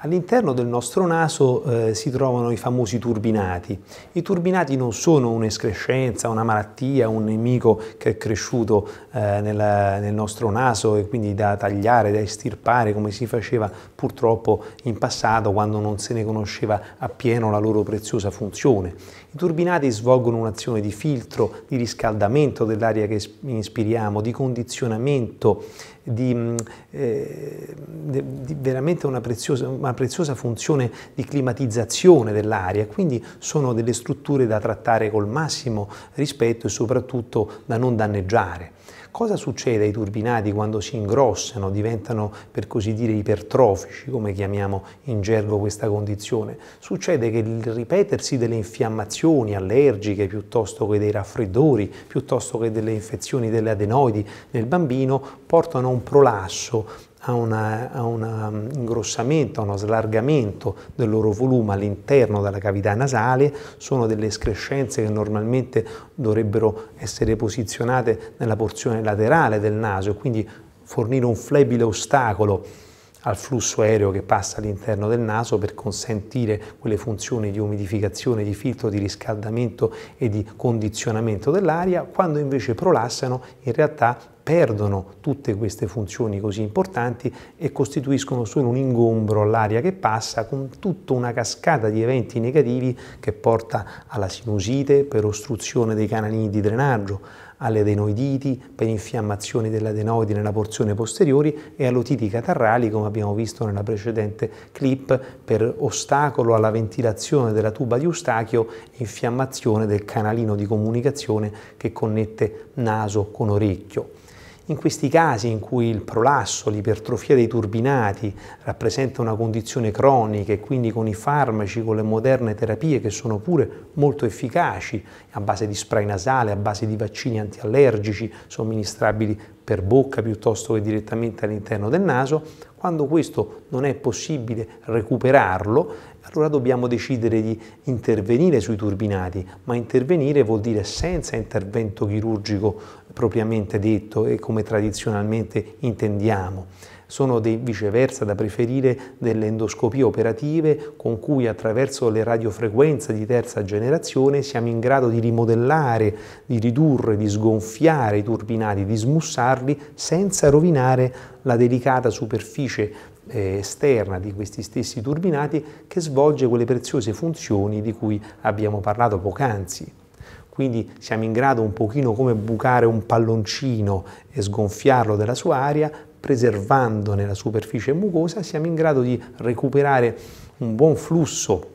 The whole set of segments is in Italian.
All'interno del nostro naso eh, si trovano i famosi turbinati. I turbinati non sono un'escrescenza, una malattia, un nemico che è cresciuto eh, nel, nel, nostro naso e quindi da tagliare, da estirpare come si faceva purtroppo in passato quando non se ne conosceva appieno la loro preziosa funzione. I turbinati svolgono un'azione di filtro, di riscaldamento dell'aria che inspiriamo, di condizionamento di, mm, eh, di veramente una preziosa, una preziosa, funzione di climatizzazione dell'aria, quindi sono delle strutture da trattare col massimo rispetto e soprattutto da non danneggiare. Cosa succede ai turbinati quando si ingrossano, diventano per così dire ipertrofici, come chiamiamo in gergo questa condizione? Succede che il ripetersi delle infiammazioni allergiche piuttosto che dei raffreddori, piuttosto che delle infezioni delle adenoidi nel bambino portano a un prolasso a, un um, ingrossamento, a uno slargamento del loro volume all'interno della cavità nasale, sono delle escrescenze che normalmente dovrebbero essere posizionate nella porzione laterale del naso e quindi fornire un flebile ostacolo al flusso aereo che passa all'interno del naso per consentire quelle funzioni di umidificazione, di filtro, di riscaldamento e di condizionamento dell'aria, quando invece prolassano in realtà perdono tutte queste funzioni così importanti e costituiscono solo un ingombro all'aria che passa con tutta una cascata di eventi negativi che porta alla sinusite per ostruzione dei canali di drenaggio, alle adenoiditi per infiammazioni dell'adenoide nella porzione posteriore e all'otiti catarrali, come abbiamo visto nella precedente clip, per ostacolo alla ventilazione della tuba di eustachio e infiammazione del canalino di comunicazione che connette naso con orecchio. In questi casi in cui il prolasso, l'ipertrofia dei turbinati rappresenta una condizione cronica e quindi con i farmaci, con le moderne terapie che sono pure molto efficaci a base di spray nasale, a base di vaccini antiallergici somministrabili per bocca piuttosto che direttamente all'interno del naso, quando questo non è possibile recuperarlo, allora dobbiamo decidere di intervenire sui turbinati, ma intervenire vuol dire senza intervento chirurgico propriamente detto e come tradizionalmente intendiamo. Sono dei, viceversa da preferire delle endoscopie operative con cui attraverso le radiofrequenze di terza generazione siamo in grado di rimodellare, di ridurre, di sgonfiare i turbinati, di smussarli senza rovinare la delicata superficie eh, esterna di questi stessi turbinati che svolge quelle preziose funzioni di cui abbiamo parlato poc'anzi. Quindi siamo in grado un pochino come bucare un palloncino e sgonfiarlo della sua aria, preservandone la superficie mucosa, siamo in grado di recuperare un buon flusso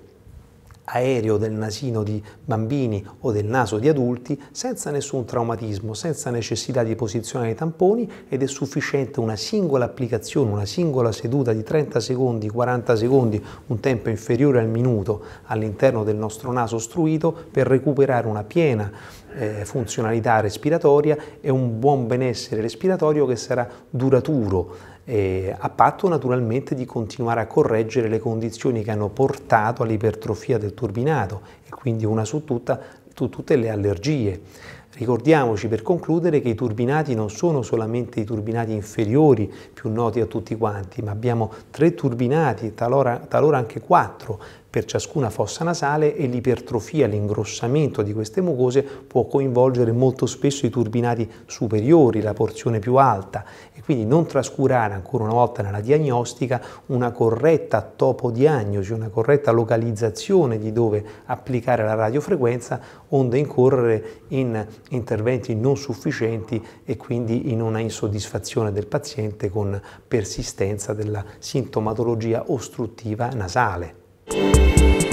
aereo del nasino di bambini o del naso di adulti senza nessun traumatismo, senza necessità di posizionare i tamponi ed è sufficiente una singola applicazione, una singola seduta di 30 secondi, 40 secondi, un tempo inferiore al minuto all'interno del nostro naso ostruito per recuperare una piena eh, funzionalità respiratoria e un buon benessere respiratorio che sarà duraturo, eh, a patto naturalmente di continuare a correggere le condizioni che hanno portato all'ipertrofia del turbinato e quindi una su, tutta, su tutte le allergie. Ricordiamoci per concludere che i turbinati non sono solamente i turbinati inferiori più noti a tutti quanti, ma abbiamo tre turbinati, talora, talora anche quattro per ciascuna fossa nasale e l'ipertrofia, l'ingrossamento di queste mucose può coinvolgere molto spesso i turbinati superiori, la porzione più alta quindi non trascurare ancora una volta nella diagnostica una corretta topodiagnosi, una corretta localizzazione di dove applicare la radiofrequenza onde incorrere in interventi non sufficienti e quindi in una insoddisfazione del paziente con persistenza della sintomatologia ostruttiva nasale.